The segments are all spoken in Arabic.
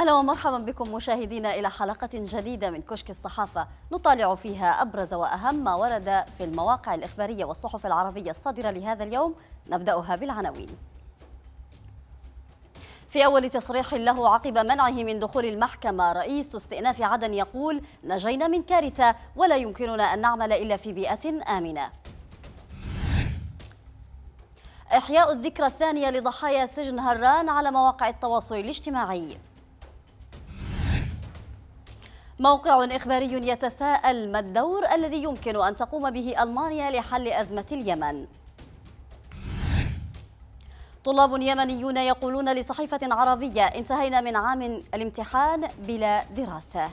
أهلا ومرحبا بكم مشاهدينا إلى حلقة جديدة من كشك الصحافة نطالع فيها أبرز وأهم ما ورد في المواقع الإخبارية والصحف العربية الصادرة لهذا اليوم نبدأها بالعناوين في أول تصريح له عقب منعه من دخول المحكمة رئيس استئناف عدن يقول نجينا من كارثة ولا يمكننا أن نعمل إلا في بيئة آمنة إحياء الذكرى الثانية لضحايا سجن هران على مواقع التواصل الاجتماعي موقع إخباري يتساءل ما الدور الذي يمكن أن تقوم به ألمانيا لحل أزمة اليمن طلاب يمنيون يقولون لصحيفة عربية انتهينا من عام الامتحان بلا دراسة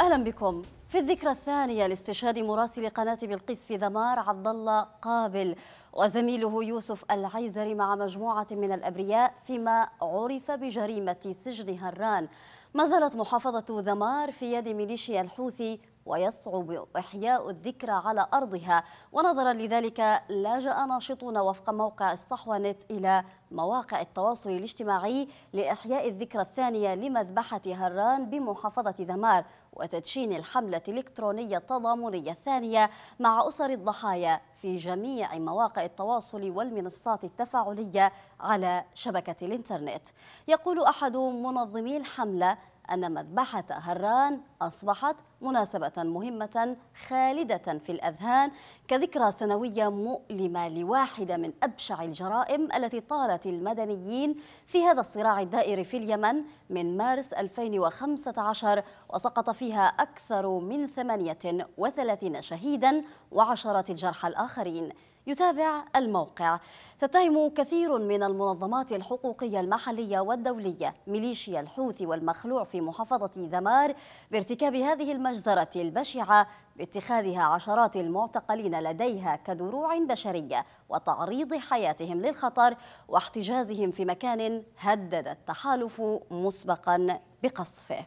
أهلا بكم في الذكرى الثانية لاستشهاد مراسل قناة بلقيس في ذمار عبد الله قابل وزميله يوسف العيزري مع مجموعة من الأبرياء فيما عرف بجريمة سجن هران ما زالت محافظة ذمار في يد ميليشيا الحوثي ويصعب إحياء الذكرى على أرضها ونظرا لذلك لجأ ناشطون وفق موقع الصحوة نت إلى مواقع التواصل الاجتماعي لإحياء الذكرى الثانية لمذبحة هران بمحافظة ذمار وتدشين الحملة الإلكترونية التضامنية الثانية مع أسر الضحايا في جميع مواقع التواصل والمنصات التفاعلية على شبكة الإنترنت يقول أحد منظمي الحملة أن مذبحة هران أصبحت مناسبة مهمة خالدة في الأذهان كذكرى سنوية مؤلمة لواحدة من أبشع الجرائم التي طالت المدنيين في هذا الصراع الدائر في اليمن من مارس 2015 وسقط فيها أكثر من 38 شهيدا وعشرات الجرحى الآخرين يتابع الموقع تتهم كثير من المنظمات الحقوقية المحلية والدولية ميليشيا الحوثي والمخلوع في محافظة ذمار بارتكاب هذه المجزرة البشعة باتخاذها عشرات المعتقلين لديها كدروع بشرية وتعريض حياتهم للخطر واحتجازهم في مكان هدد التحالف مسبقا بقصفه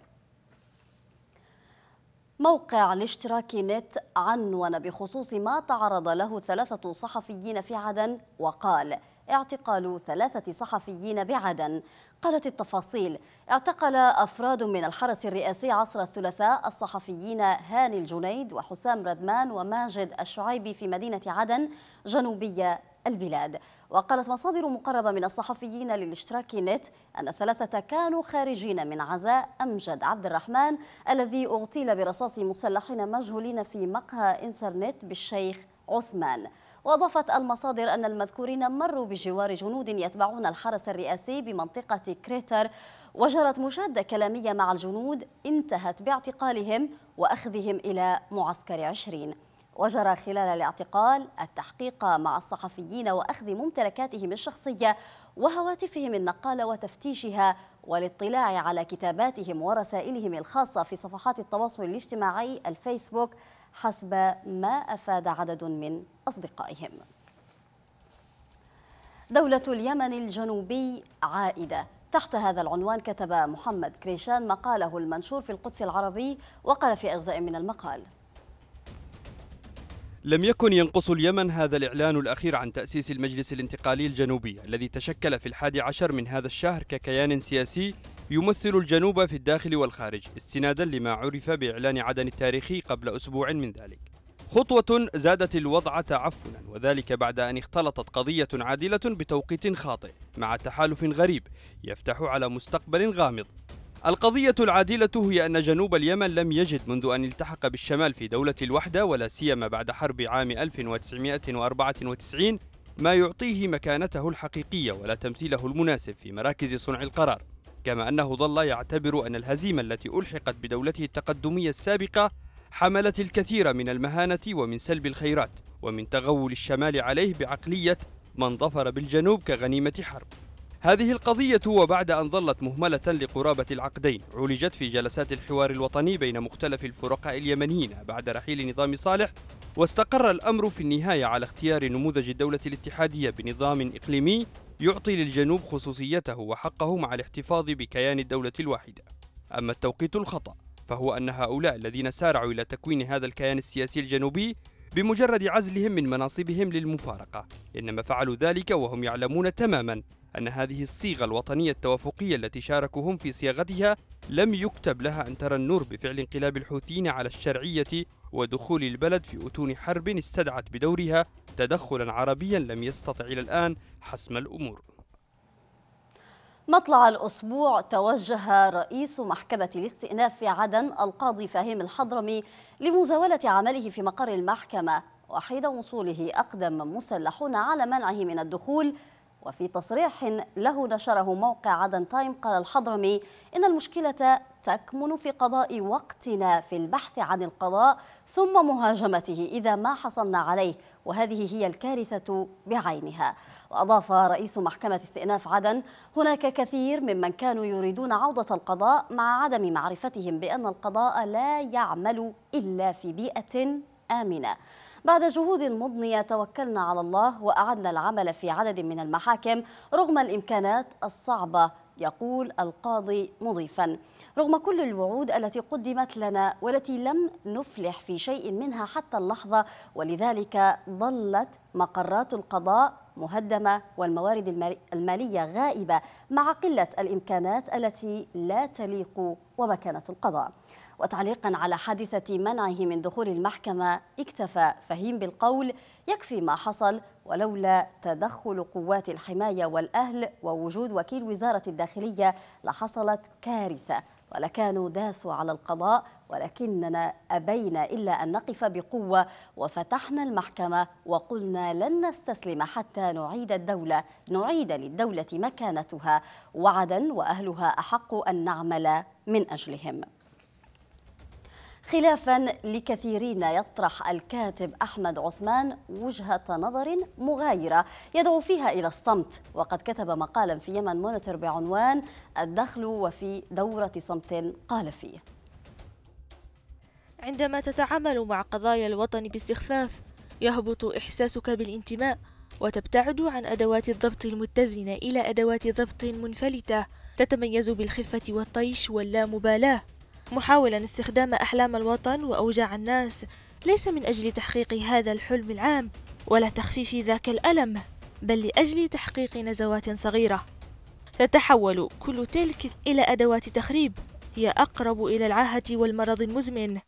موقع الاشتراك نت عنون بخصوص ما تعرض له ثلاثة صحفيين في عدن وقال اعتقال ثلاثة صحفيين بعدن قالت التفاصيل اعتقل أفراد من الحرس الرئاسي عصر الثلاثاء الصحفيين هاني الجنيد وحسام ردمان وماجد الشعيبي في مدينة عدن جنوبية البلاد وقالت مصادر مقربة من الصحفيين للاشتراك نت أن الثلاثة كانوا خارجين من عزاء أمجد عبد الرحمن الذي اغتيل برصاص مسلحين مجهولين في مقهى إنترنت بالشيخ عثمان وأضافت المصادر أن المذكورين مروا بجوار جنود يتبعون الحرس الرئاسي بمنطقة كريتر وجرت مشادة كلامية مع الجنود انتهت باعتقالهم وأخذهم إلى معسكر عشرين وجرى خلال الاعتقال التحقيق مع الصحفيين وأخذ ممتلكاتهم الشخصية وهواتفهم النقالة وتفتيشها والاطلاع على كتاباتهم ورسائلهم الخاصة في صفحات التواصل الاجتماعي الفيسبوك حسب ما أفاد عدد من أصدقائهم دولة اليمن الجنوبي عائدة تحت هذا العنوان كتب محمد كريشان مقاله المنشور في القدس العربي وقال في أجزاء من المقال لم يكن ينقص اليمن هذا الإعلان الأخير عن تأسيس المجلس الانتقالي الجنوبي الذي تشكل في الحادي عشر من هذا الشهر ككيان سياسي يمثل الجنوب في الداخل والخارج استنادا لما عرف بإعلان عدن التاريخي قبل أسبوع من ذلك خطوة زادت الوضع تعفنا وذلك بعد أن اختلطت قضية عادلة بتوقيت خاطئ مع تحالف غريب يفتح على مستقبل غامض القضية العادلة هي أن جنوب اليمن لم يجد منذ أن التحق بالشمال في دولة الوحدة ولا سيما بعد حرب عام 1994 ما يعطيه مكانته الحقيقية ولا تمثيله المناسب في مراكز صنع القرار كما أنه ظل يعتبر أن الهزيمة التي ألحقت بدولته التقدمية السابقة حملت الكثير من المهانة ومن سلب الخيرات ومن تغول الشمال عليه بعقلية من ظفر بالجنوب كغنيمة حرب هذه القضية وبعد أن ظلت مهملة لقرابة العقدين عولجت في جلسات الحوار الوطني بين مختلف الفرقاء اليمنيين بعد رحيل نظام صالح واستقر الأمر في النهاية على اختيار نموذج الدولة الاتحادية بنظام إقليمي يعطي للجنوب خصوصيته وحقه مع الاحتفاظ بكيان الدولة الواحدة أما التوقيت الخطأ فهو أن هؤلاء الذين سارعوا إلى تكوين هذا الكيان السياسي الجنوبي بمجرد عزلهم من مناصبهم للمفارقة إنما فعلوا ذلك وهم يعلمون تماما أن هذه الصيغة الوطنية التوافقية التي شاركوهم في صياغتها لم يكتب لها أن ترى النور بفعل انقلاب الحوثيين على الشرعية ودخول البلد في أتون حرب استدعت بدورها تدخلا عربيا لم يستطع إلى الآن حسم الأمور مطلع الأسبوع توجه رئيس محكمة الاستئناف في عدن القاضي فهيم الحضرمي لمزاولة عمله في مقر المحكمة وحين وصوله أقدم مسلحون على منعه من الدخول وفي تصريح له نشره موقع عدن تايم قال الحضرمي إن المشكلة تكمن في قضاء وقتنا في البحث عن القضاء ثم مهاجمته إذا ما حصلنا عليه وهذه هي الكارثة بعينها وأضاف رئيس محكمة استئناف عدن هناك كثير ممن كانوا يريدون عودة القضاء مع عدم معرفتهم بأن القضاء لا يعمل إلا في بيئة آمنة بعد جهود مضنية توكلنا على الله وأعدنا العمل في عدد من المحاكم رغم الإمكانات الصعبة يقول القاضي مضيفا رغم كل الوعود التي قدمت لنا والتي لم نفلح في شيء منها حتى اللحظة ولذلك ظلت مقرات القضاء مهدمة والموارد المالية غائبة مع قلة الإمكانات التي لا تليق ومكانة القضاء وتعليقا على حادثة منعه من دخول المحكمة اكتفى فهيم بالقول يكفي ما حصل ولولا تدخل قوات الحماية والأهل ووجود وكيل وزارة الداخلية لحصلت كارثة ولكانوا داسوا على القضاء ولكننا أبينا إلا أن نقف بقوة وفتحنا المحكمة وقلنا لن نستسلم حتى نعيد الدولة نعيد للدولة مكانتها وعدا وأهلها أحق أن نعمل من أجلهم خلافا لكثيرين يطرح الكاتب أحمد عثمان وجهة نظر مغايرة يدعو فيها إلى الصمت وقد كتب مقالا في يمن مونيتور بعنوان الدخل وفي دورة صمت قال فيه عندما تتعامل مع قضايا الوطن باستخفاف يهبط إحساسك بالانتماء وتبتعد عن أدوات الضبط المتزنة إلى أدوات ضبط منفلتة تتميز بالخفة والطيش واللامبالاة محاولا استخدام أحلام الوطن وأوجاع الناس ليس من أجل تحقيق هذا الحلم العام ولا تخفيف ذاك الألم بل لأجل تحقيق نزوات صغيرة تتحول كل تلك إلى أدوات تخريب هي أقرب إلى العاهة والمرض المزمن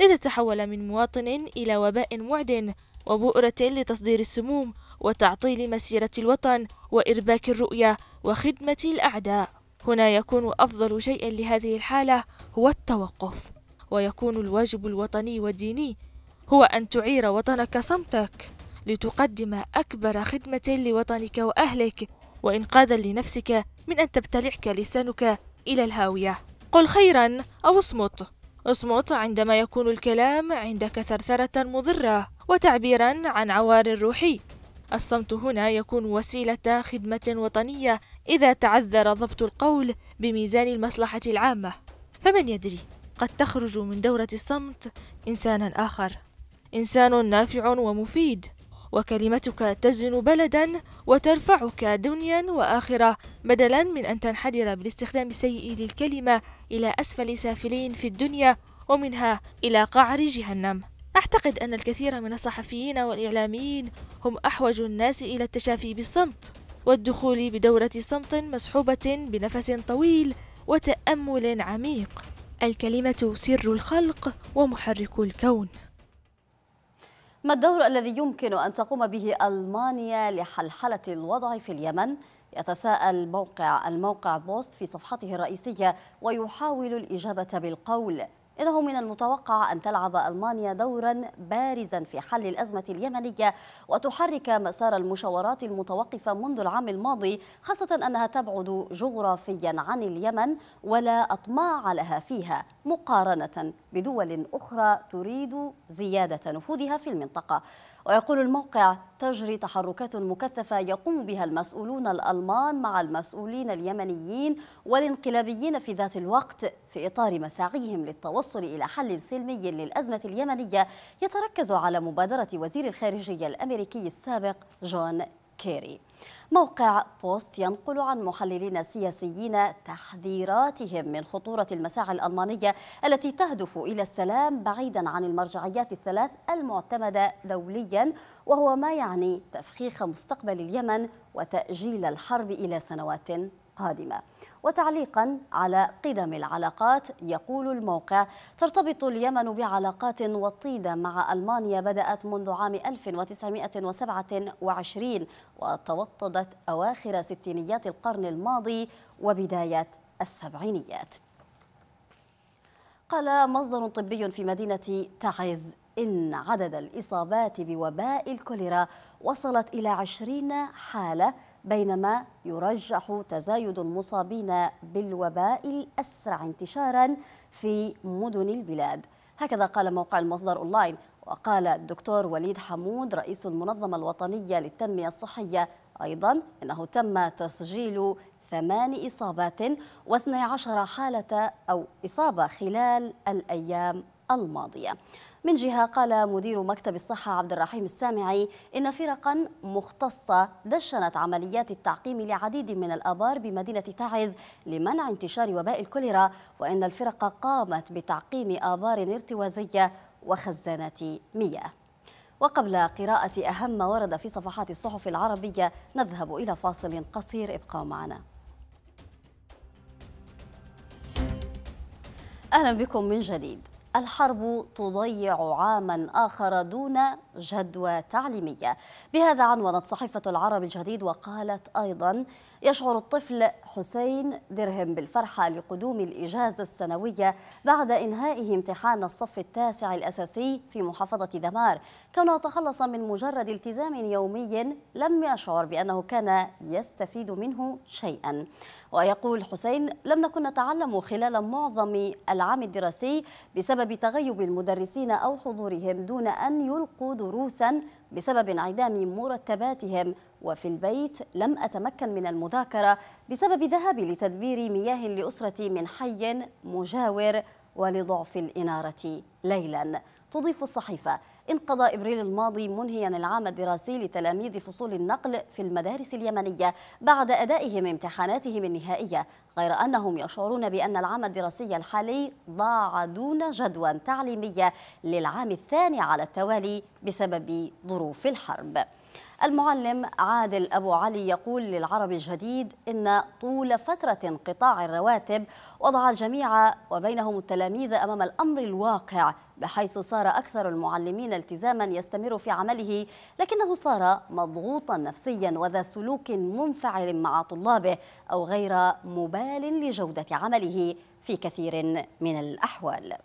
لتتحول من مواطن إلى وباء معد وبؤرة لتصدير السموم وتعطيل مسيرة الوطن وإرباك الرؤية وخدمة الأعداء هنا يكون أفضل شيء لهذه الحالة هو التوقف ويكون الواجب الوطني والديني هو أن تعير وطنك صمتك لتقدم أكبر خدمة لوطنك وأهلك وإنقاذا لنفسك من أن تبتلعك لسانك إلى الهاوية قل خيرا أو اصمت اصمت عندما يكون الكلام عندك ثرثرة مضرة وتعبيرا عن عوار روحي الصمت هنا يكون وسيلة خدمة وطنية إذا تعذر ضبط القول بميزان المصلحة العامة فمن يدري قد تخرج من دورة الصمت إنسانا آخر إنسان نافع ومفيد وكلمتك تزن بلدا وترفعك دنيا وآخرة بدلا من أن تنحدر بالاستخدام السيء للكلمة إلى أسفل سافلين في الدنيا ومنها إلى قعر جهنم أعتقد أن الكثير من الصحفيين والإعلاميين هم أحوج الناس إلى التشافي بالصمت والدخول بدورة صمت مصحوبة بنفس طويل وتأمل عميق الكلمة سر الخلق ومحرك الكون ما الدور الذي يمكن أن تقوم به ألمانيا لحلحلة الوضع في اليمن؟ يتساءل موقع الموقع بوست في صفحته الرئيسية ويحاول الإجابة بالقول إنه من المتوقع أن تلعب ألمانيا دورا بارزا في حل الأزمة اليمنية وتحرك مسار المشاورات المتوقفة منذ العام الماضي خاصة أنها تبعد جغرافيا عن اليمن ولا أطماع لها فيها مقارنة بدول أخرى تريد زيادة نفوذها في المنطقة ويقول الموقع تجري تحركات مكثفة يقوم بها المسؤولون الألمان مع المسؤولين اليمنيين والانقلابيين في ذات الوقت في إطار مساعيهم للتوصل إلى حل سلمي للأزمة اليمنية يتركز على مبادرة وزير الخارجية الأمريكي السابق جون كيري موقع بوست ينقل عن محللين سياسيين تحذيراتهم من خطورة المساعي الألمانية التي تهدف إلى السلام بعيدا عن المرجعيات الثلاث المعتمدة دوليا وهو ما يعني تفخيخ مستقبل اليمن وتأجيل الحرب إلى سنوات قادمة وتعليقا على قدم العلاقات يقول الموقع ترتبط اليمن بعلاقات وطيدة مع ألمانيا بدأت منذ عام 1927 وتوطدت أواخر ستينيات القرن الماضي وبداية السبعينيات قال مصدر طبي في مدينة تعز إن عدد الإصابات بوباء الكوليرا وصلت إلى 20 حالة بينما يرجح تزايد المصابين بالوباء الأسرع انتشارا في مدن البلاد هكذا قال موقع المصدر أونلاين وقال الدكتور وليد حمود رئيس المنظمة الوطنية للتنمية الصحية أيضا أنه تم تسجيل ثمان إصابات و12 حالة أو إصابة خلال الأيام الماضية من جهة قال مدير مكتب الصحة عبد الرحيم السامعي إن فرقا مختصة دشنت عمليات التعقيم لعديد من الآبار بمدينة تعز لمنع انتشار وباء الكوليرا وإن الفرق قامت بتعقيم آبار ارتوازية وخزانات مياه وقبل قراءة أهم ما ورد في صفحات الصحف العربية نذهب إلى فاصل قصير ابقوا معنا أهلا بكم من جديد الحرب تضيع عاما آخر دون جدوى تعليمية بهذا عنونت صحيفة العرب الجديد وقالت أيضا يشعر الطفل حسين درهم بالفرحة لقدوم الإجازة السنوية بعد إنهائه امتحان الصف التاسع الأساسي في محافظة دمار كونه تخلص من مجرد التزام يومي لم يشعر بأنه كان يستفيد منه شيئا ويقول حسين لم نكن نتعلم خلال معظم العام الدراسي بسبب تغيب المدرسين أو حضورهم دون أن يلقوا دروسا بسبب انعدام مرتباتهم وفي البيت لم أتمكن من المذاكرة بسبب ذهابي لتدبير مياه لأسرتي من حي مجاور ولضعف الإنارة ليلا تضيف الصحيفة انقضى إبريل الماضي منهيا العام الدراسي لتلاميذ فصول النقل في المدارس اليمنية بعد أدائهم امتحاناتهم النهائية غير أنهم يشعرون بأن العام الدراسي الحالي ضاع دون جدوى تعليمية للعام الثاني على التوالي بسبب ظروف الحرب المعلم عادل أبو علي يقول للعرب الجديد إن طول فترة انقطاع الرواتب وضع الجميع وبينهم التلاميذ أمام الأمر الواقع بحيث صار أكثر المعلمين التزاما يستمر في عمله لكنه صار مضغوطا نفسيا وذا سلوك منفعل مع طلابه أو غير مبال لجودة عمله في كثير من الأحوال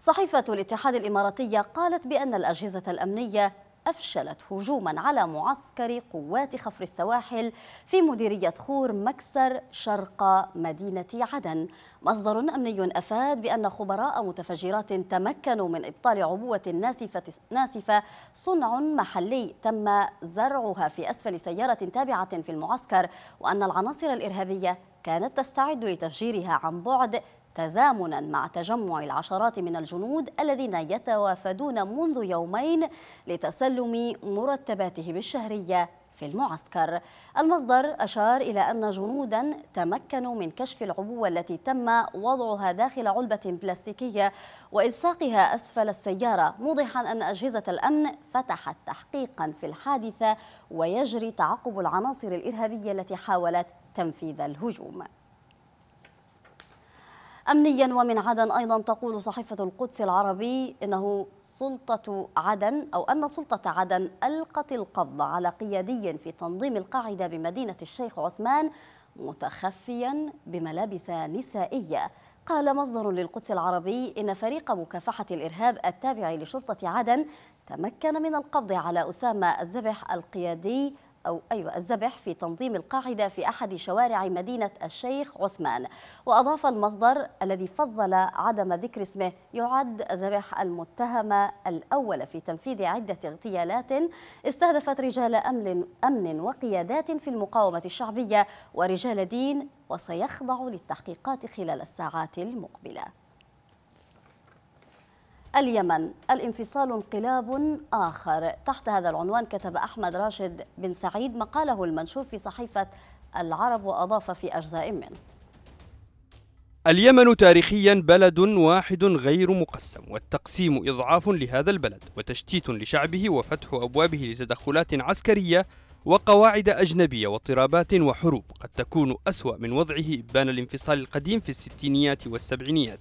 صحيفة الاتحاد الإماراتية قالت بأن الأجهزة الأمنية أفشلت هجوما على معسكر قوات خفر السواحل في مديرية خور مكسر شرق مدينة عدن مصدر أمني أفاد بأن خبراء متفجرات تمكنوا من إبطال عبوة ناسفة, ناسفة صنع محلي تم زرعها في أسفل سيارة تابعة في المعسكر وأن العناصر الإرهابية كانت تستعد لتفجيرها عن بعد تزامنا مع تجمع العشرات من الجنود الذين يتوافدون منذ يومين لتسلم مرتباتهم الشهرية في المعسكر المصدر أشار إلى أن جنودا تمكنوا من كشف العبوة التي تم وضعها داخل علبة بلاستيكية وإلصاقها أسفل السيارة موضحا أن أجهزة الأمن فتحت تحقيقا في الحادثة ويجري تعقب العناصر الإرهابية التي حاولت تنفيذ الهجوم أمنيا ومن عدن أيضا تقول صحيفة القدس العربي إنه سلطة عدن أو أن سلطة عدن ألقت القبض على قيادي في تنظيم القاعدة بمدينة الشيخ عثمان متخفيا بملابس نسائية قال مصدر للقدس العربي إن فريق مكافحة الإرهاب التابع لشرطة عدن تمكن من القبض على أسامة الزبح القيادي أو أيوة الذبح في تنظيم القاعدة في أحد شوارع مدينة الشيخ عثمان وأضاف المصدر الذي فضل عدم ذكر اسمه يعد ذبح المتهم الأول في تنفيذ عدة اغتيالات استهدفت رجال أمن, أمن وقيادات في المقاومة الشعبية ورجال دين وسيخضع للتحقيقات خلال الساعات المقبله اليمن الانفصال انقلاب آخر تحت هذا العنوان كتب أحمد راشد بن سعيد مقاله المنشور في صحيفة العرب وأضاف في أجزاء منه اليمن تاريخيا بلد واحد غير مقسم والتقسيم إضعاف لهذا البلد وتشتيت لشعبه وفتح أبوابه لتدخلات عسكرية وقواعد أجنبية واضطرابات وحروب قد تكون أسوأ من وضعه إبان الانفصال القديم في الستينيات والسبعينيات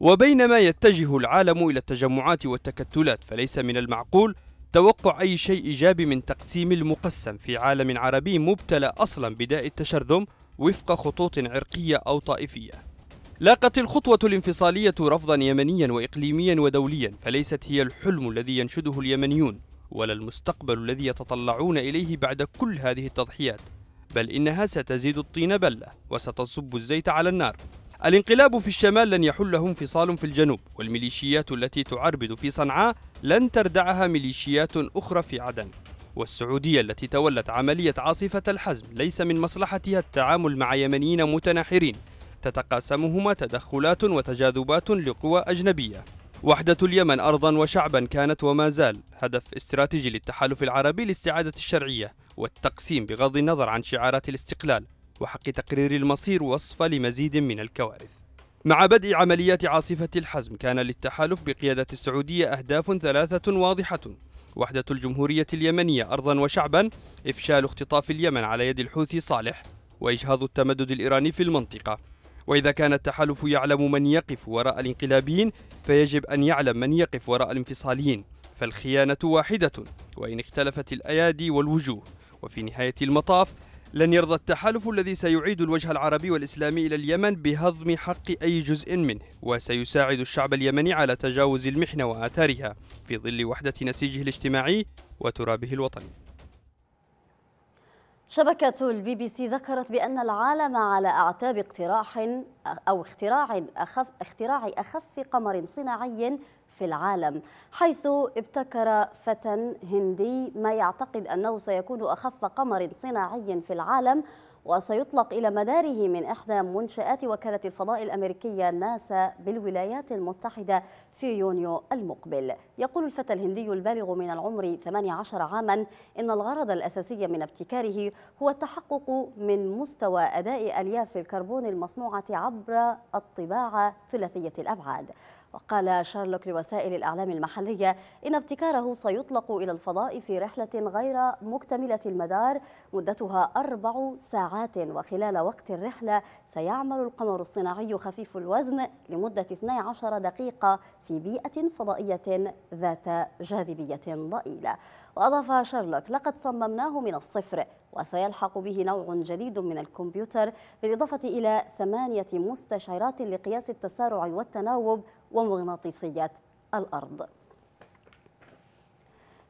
وبينما يتجه العالم إلى التجمعات والتكتلات فليس من المعقول توقع أي شيء إيجابي من تقسيم المقسم في عالم عربي مبتلى أصلا بداء التشرذم وفق خطوط عرقية أو طائفية لاقت الخطوة الانفصالية رفضا يمنيا وإقليميا ودوليا فليست هي الحلم الذي ينشده اليمنيون ولا المستقبل الذي يتطلعون إليه بعد كل هذه التضحيات بل إنها ستزيد الطين بلة وستصب الزيت على النار الانقلاب في الشمال لن يحله انفصال في الجنوب والميليشيات التي تعربد في صنعاء لن تردعها ميليشيات أخرى في عدن والسعودية التي تولت عملية عاصفة الحزم ليس من مصلحتها التعامل مع يمنيين متناحرين تتقاسمهما تدخلات وتجاذبات لقوى أجنبية وحدة اليمن أرضا وشعبا كانت وما زال هدف استراتيجي للتحالف العربي لاستعادة الشرعية والتقسيم بغض النظر عن شعارات الاستقلال وحق تقرير المصير وصفة لمزيد من الكوارث مع بدء عمليات عاصفة الحزم كان للتحالف بقيادة السعودية أهداف ثلاثة واضحة وحدة الجمهورية اليمنية أرضا وشعبا إفشال اختطاف اليمن على يد الحوثي صالح وإجهاض التمدد الإيراني في المنطقة وإذا كان التحالف يعلم من يقف وراء الانقلابيين فيجب أن يعلم من يقف وراء الانفصاليين فالخيانة واحدة وإن اختلفت الأيادي والوجوه وفي نهاية المطاف لن يرضى التحالف الذي سيعيد الوجه العربي والإسلامي إلى اليمن بهضم حق أي جزء منه وسيساعد الشعب اليمني على تجاوز المحنة وآثارها في ظل وحدة نسيجه الاجتماعي وترابه الوطني شبكة البي بي سي ذكرت بأن العالم على أعتاب اقتراح أو اختراع أخف اختراع أخف قمر صناعي في العالم حيث ابتكر فتى هندي ما يعتقد أنه سيكون أخف قمر صناعي في العالم وسيطلق إلى مداره من إحدى منشآت وكالة الفضاء الأمريكية ناسا بالولايات المتحدة في يونيو المقبل يقول الفتى الهندي البالغ من العمر 18 عاما إن الغرض الأساسي من ابتكاره هو التحقق من مستوى أداء ألياف الكربون المصنوعة عبر الطباعة ثلاثية الأبعاد وقال شارلوك لوسائل الإعلام المحلية إن ابتكاره سيطلق إلى الفضاء في رحلة غير مكتملة المدار مدتها أربع ساعات وخلال وقت الرحلة سيعمل القمر الصناعي خفيف الوزن لمدة 12 دقيقة في بيئة فضائية ذات جاذبية ضئيلة وأضاف شارلوك لقد صممناه من الصفر وسيلحق به نوع جديد من الكمبيوتر بالإضافة إلى ثمانية مستشعرات لقياس التسارع والتناوب ومغناطيسية الأرض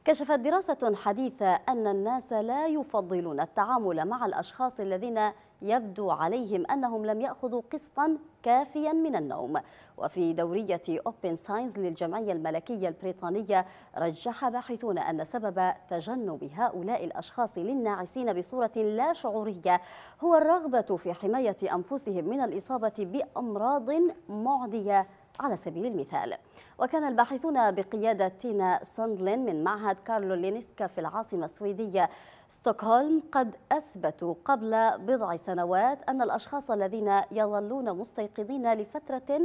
كشفت دراسة حديثة أن الناس لا يفضلون التعامل مع الأشخاص الذين يبدو عليهم أنهم لم يأخذوا قسطا كافيا من النوم وفي دورية أوبن ساينز للجمعية الملكية البريطانية رجح باحثون أن سبب تجنب هؤلاء الأشخاص للناعسين بصورة لا شعورية هو الرغبة في حماية أنفسهم من الإصابة بأمراض معدية على سبيل المثال وكان الباحثون بقيادة تينا ساندلين من معهد كارلو لينسكا في العاصمة السويدية ستوكهولم قد أثبتوا قبل بضع سنوات أن الأشخاص الذين يظلون مستيقظين لفترة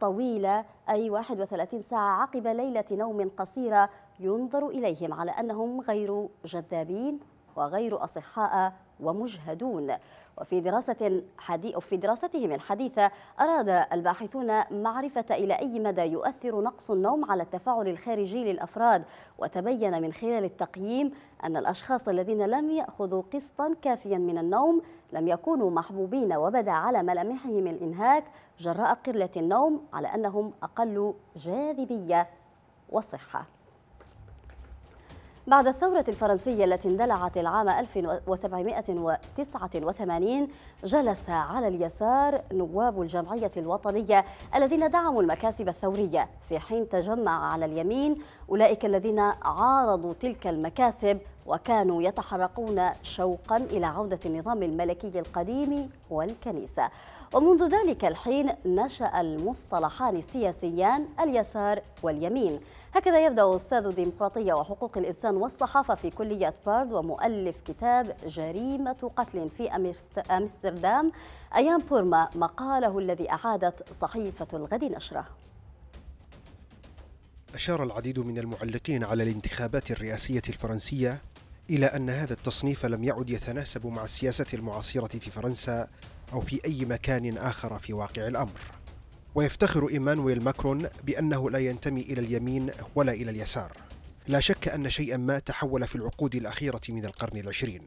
طويلة أي 31 ساعة عقب ليلة نوم قصيرة ينظر إليهم على أنهم غير جذابين وغير أصحاء ومجهدون وفي دراسة حديث في دراستهم الحديثة أراد الباحثون معرفة إلى أي مدى يؤثر نقص النوم على التفاعل الخارجي للأفراد وتبين من خلال التقييم أن الأشخاص الذين لم يأخذوا قسطا كافيا من النوم لم يكونوا محبوبين وبدا على ملامحهم الإنهاك جراء قلة النوم على أنهم أقل جاذبية وصحة بعد الثورة الفرنسية التي اندلعت العام 1789 جلس على اليسار نواب الجمعية الوطنية الذين دعموا المكاسب الثورية في حين تجمع على اليمين أولئك الذين عارضوا تلك المكاسب وكانوا يتحرقون شوقا إلى عودة النظام الملكي القديم والكنيسة ومنذ ذلك الحين نشأ المصطلحان السياسيان اليسار واليمين هكذا يبدأ أستاذ الديمقراطية وحقوق الإنسان والصحافة في كلية بارد ومؤلف كتاب جريمة قتل في أمستردام أيام بورما مقاله الذي أعادت صحيفة الغد نشره أشار العديد من المعلقين على الانتخابات الرئاسية الفرنسية إلى أن هذا التصنيف لم يعد يتناسب مع السياسة المعاصرة في فرنسا أو في أي مكان آخر في واقع الأمر ويفتخر إيمانويل ماكرون بأنه لا ينتمي إلى اليمين ولا إلى اليسار لا شك أن شيئا ما تحول في العقود الأخيرة من القرن العشرين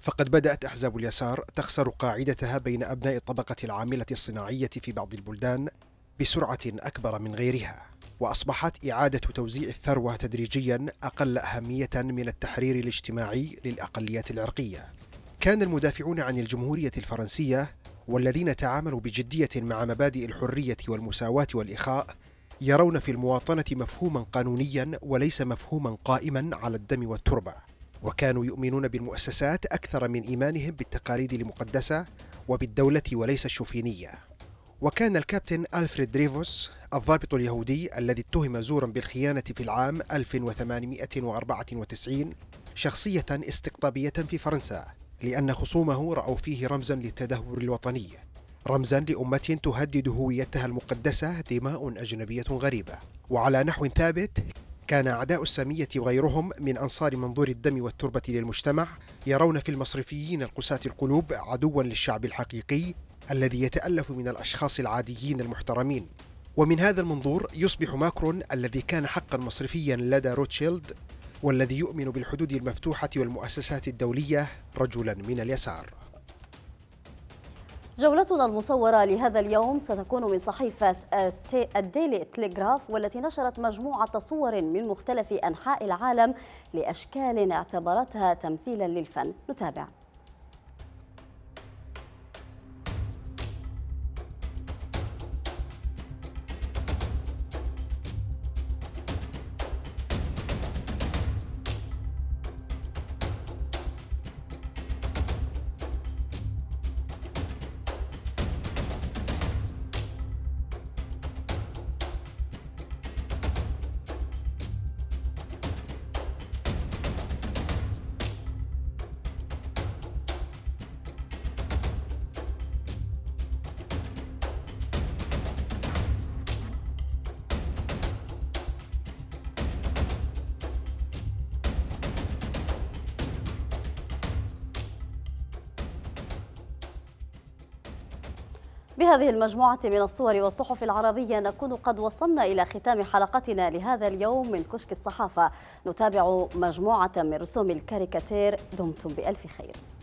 فقد بدأت أحزاب اليسار تخسر قاعدتها بين أبناء الطبقة العاملة الصناعية في بعض البلدان بسرعة أكبر من غيرها وأصبحت إعادة توزيع الثروة تدريجيا أقل أهمية من التحرير الاجتماعي للأقليات العرقية كان المدافعون عن الجمهورية الفرنسية والذين تعاملوا بجدية مع مبادئ الحرية والمساواة والإخاء يرون في المواطنة مفهوما قانونيا وليس مفهوما قائما على الدم والتربة وكانوا يؤمنون بالمؤسسات أكثر من إيمانهم بالتقاليد المقدسة وبالدولة وليس الشوفينية وكان الكابتن ألفريد ريفوس الضابط اليهودي الذي اتهم زورا بالخيانة في العام 1894 شخصية استقطابية في فرنسا لأن خصومه رأوا فيه رمزا للتدهور الوطني رمزا لأمة تهدد هويتها المقدسة دماء أجنبية غريبة وعلى نحو ثابت كان أعداء السامية وغيرهم من أنصار منظور الدم والتربة للمجتمع يرون في المصرفيين القساة القلوب عدوا للشعب الحقيقي الذي يتألف من الأشخاص العاديين المحترمين ومن هذا المنظور يصبح ماكرون الذي كان حقا مصرفيا لدى روتشيلد والذي يؤمن بالحدود المفتوحة والمؤسسات الدولية رجلا من اليسار جولتنا المصورة لهذا اليوم ستكون من صحيفة الديلي تليغراف والتي نشرت مجموعة صور من مختلف أنحاء العالم لأشكال اعتبرتها تمثيلا للفن نتابع بهذه المجموعة من الصور والصحف العربية نكون قد وصلنا إلى ختام حلقتنا لهذا اليوم من كشك الصحافة نتابع مجموعة من رسوم الكاريكاتير دمتم بألف خير